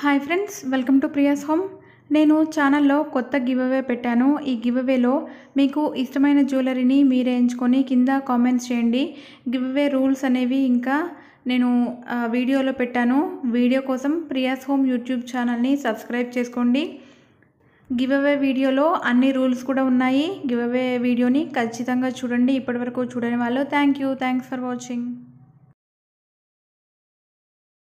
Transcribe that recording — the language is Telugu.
hi friends welcome to Priya's home నేను ఛానల్లో కొత్త గివ్అవే పెట్టాను ఈ గివ్అవేలో మీకు ఇష్టమైన జ్యువెలరీని మీరే ఎంచుకొని కింద కామెంట్స్ చేయండి గివ్అవే రూల్స్ అనేవి ఇంకా నేను వీడియోలో పెట్టాను వీడియో కోసం ప్రియాస్ హోమ్ యూట్యూబ్ ఛానల్ని సబ్స్క్రైబ్ చేసుకోండి గివ్అవే వీడియోలో అన్ని రూల్స్ కూడా ఉన్నాయి గివ్అవే వీడియోని ఖచ్చితంగా చూడండి ఇప్పటివరకు చూడని వాళ్ళు thank you thanks for watching